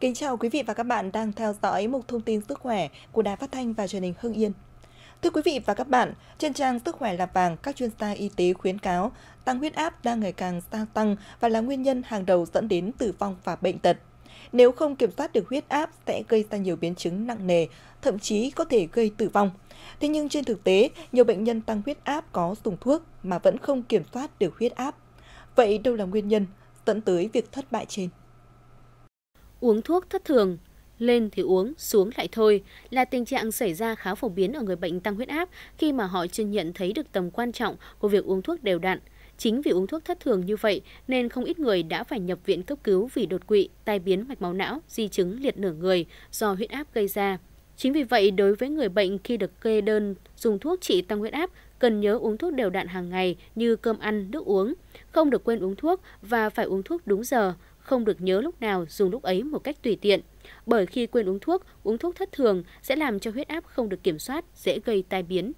Kính chào quý vị và các bạn đang theo dõi mục thông tin sức khỏe của Đài Phát thanh và Truyền hình Hưng Yên. Thưa quý vị và các bạn, trên trang Sức khỏe là vàng, các chuyên gia y tế khuyến cáo tăng huyết áp đang ngày càng gia tăng và là nguyên nhân hàng đầu dẫn đến tử vong và bệnh tật. Nếu không kiểm soát được huyết áp sẽ gây ra nhiều biến chứng nặng nề, thậm chí có thể gây tử vong. Thế nhưng trên thực tế, nhiều bệnh nhân tăng huyết áp có dùng thuốc mà vẫn không kiểm soát được huyết áp. Vậy đâu là nguyên nhân dẫn tới việc thất bại trên? Uống thuốc thất thường, lên thì uống, xuống lại thôi là tình trạng xảy ra khá phổ biến ở người bệnh tăng huyết áp khi mà họ chưa nhận thấy được tầm quan trọng của việc uống thuốc đều đặn. Chính vì uống thuốc thất thường như vậy nên không ít người đã phải nhập viện cấp cứu vì đột quỵ, tai biến mạch máu não, di chứng liệt nửa người do huyết áp gây ra. Chính vì vậy, đối với người bệnh khi được kê đơn dùng thuốc trị tăng huyết áp, cần nhớ uống thuốc đều đặn hàng ngày như cơm ăn, nước uống. Không được quên uống thuốc và phải uống thuốc đúng giờ, không được nhớ lúc nào dùng lúc ấy một cách tùy tiện. Bởi khi quên uống thuốc, uống thuốc thất thường sẽ làm cho huyết áp không được kiểm soát, dễ gây tai biến,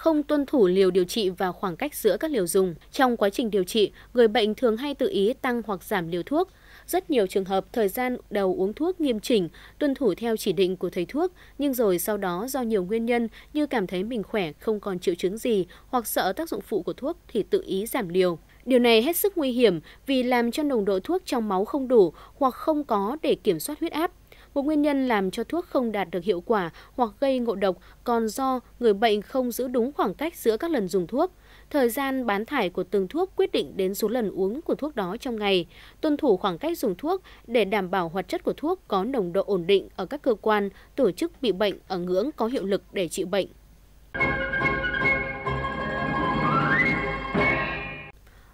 không tuân thủ liều điều trị và khoảng cách giữa các liều dùng. Trong quá trình điều trị, người bệnh thường hay tự ý tăng hoặc giảm liều thuốc. Rất nhiều trường hợp thời gian đầu uống thuốc nghiêm chỉnh, tuân thủ theo chỉ định của thầy thuốc, nhưng rồi sau đó do nhiều nguyên nhân như cảm thấy mình khỏe, không còn triệu chứng gì hoặc sợ tác dụng phụ của thuốc thì tự ý giảm liều. Điều này hết sức nguy hiểm vì làm cho nồng độ thuốc trong máu không đủ hoặc không có để kiểm soát huyết áp. Một nguyên nhân làm cho thuốc không đạt được hiệu quả hoặc gây ngộ độc còn do người bệnh không giữ đúng khoảng cách giữa các lần dùng thuốc. Thời gian bán thải của từng thuốc quyết định đến số lần uống của thuốc đó trong ngày, tuân thủ khoảng cách dùng thuốc để đảm bảo hoạt chất của thuốc có nồng độ ổn định ở các cơ quan, tổ chức bị bệnh ở ngưỡng có hiệu lực để trị bệnh.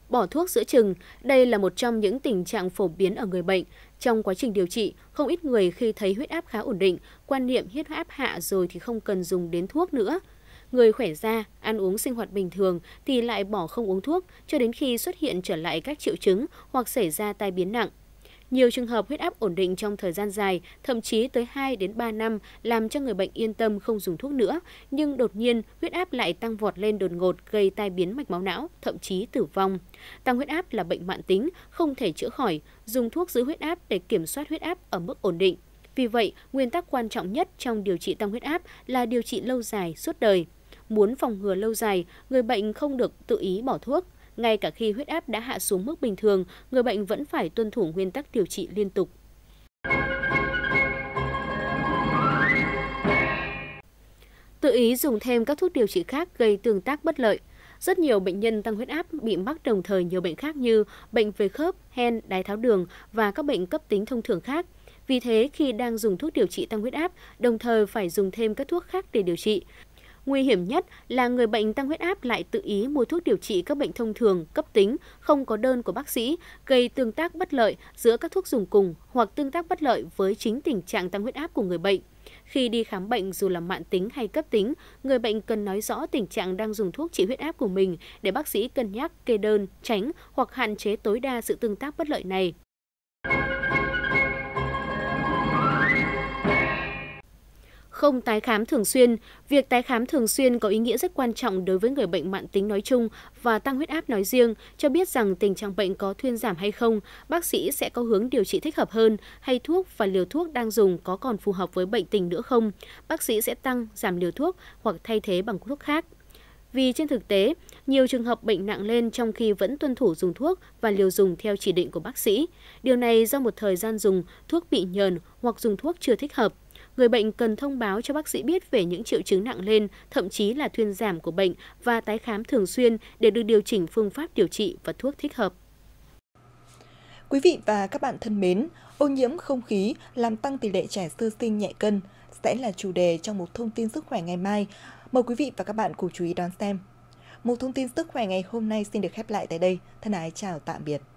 bỏ thuốc giữa chừng, đây là một trong những tình trạng phổ biến ở người bệnh. Trong quá trình điều trị, không ít người khi thấy huyết áp khá ổn định, quan niệm huyết áp hạ rồi thì không cần dùng đến thuốc nữa. Người khỏe ra, ăn uống sinh hoạt bình thường thì lại bỏ không uống thuốc cho đến khi xuất hiện trở lại các triệu chứng hoặc xảy ra tai biến nặng. Nhiều trường hợp huyết áp ổn định trong thời gian dài, thậm chí tới 2 đến 3 năm làm cho người bệnh yên tâm không dùng thuốc nữa, nhưng đột nhiên huyết áp lại tăng vọt lên đột ngột gây tai biến mạch máu não, thậm chí tử vong. Tăng huyết áp là bệnh mạng tính, không thể chữa khỏi, dùng thuốc giữ huyết áp để kiểm soát huyết áp ở mức ổn định. Vì vậy, nguyên tắc quan trọng nhất trong điều trị tăng huyết áp là điều trị lâu dài suốt đời. Muốn phòng ngừa lâu dài, người bệnh không được tự ý bỏ thuốc, ngay cả khi huyết áp đã hạ xuống mức bình thường, người bệnh vẫn phải tuân thủ nguyên tắc điều trị liên tục. Tự ý dùng thêm các thuốc điều trị khác gây tương tác bất lợi. Rất nhiều bệnh nhân tăng huyết áp bị mắc đồng thời nhiều bệnh khác như bệnh về khớp, hen, đái tháo đường và các bệnh cấp tính thông thường khác. Vì thế, khi đang dùng thuốc điều trị tăng huyết áp, đồng thời phải dùng thêm các thuốc khác để điều trị. Nguy hiểm nhất là người bệnh tăng huyết áp lại tự ý mua thuốc điều trị các bệnh thông thường, cấp tính, không có đơn của bác sĩ, gây tương tác bất lợi giữa các thuốc dùng cùng hoặc tương tác bất lợi với chính tình trạng tăng huyết áp của người bệnh. Khi đi khám bệnh dù là mạng tính hay cấp tính, người bệnh cần nói rõ tình trạng đang dùng thuốc trị huyết áp của mình để bác sĩ cân nhắc kê đơn, tránh hoặc hạn chế tối đa sự tương tác bất lợi này. không tái khám thường xuyên. Việc tái khám thường xuyên có ý nghĩa rất quan trọng đối với người bệnh mãn tính nói chung và tăng huyết áp nói riêng, cho biết rằng tình trạng bệnh có thuyên giảm hay không, bác sĩ sẽ có hướng điều trị thích hợp hơn hay thuốc và liều thuốc đang dùng có còn phù hợp với bệnh tình nữa không. Bác sĩ sẽ tăng, giảm liều thuốc hoặc thay thế bằng thuốc khác. Vì trên thực tế, nhiều trường hợp bệnh nặng lên trong khi vẫn tuân thủ dùng thuốc và liều dùng theo chỉ định của bác sĩ. Điều này do một thời gian dùng thuốc bị nhờn hoặc dùng thuốc chưa thích hợp người bệnh cần thông báo cho bác sĩ biết về những triệu chứng nặng lên, thậm chí là thuyên giảm của bệnh và tái khám thường xuyên để được điều chỉnh phương pháp điều trị và thuốc thích hợp. Quý vị và các bạn thân mến, ô nhiễm không khí làm tăng tỷ lệ trẻ sơ sinh nhẹ cân sẽ là chủ đề trong một thông tin sức khỏe ngày mai. Mời quý vị và các bạn cùng chú ý đón xem. Một thông tin sức khỏe ngày hôm nay xin được khép lại tại đây. Thân ái chào tạm biệt.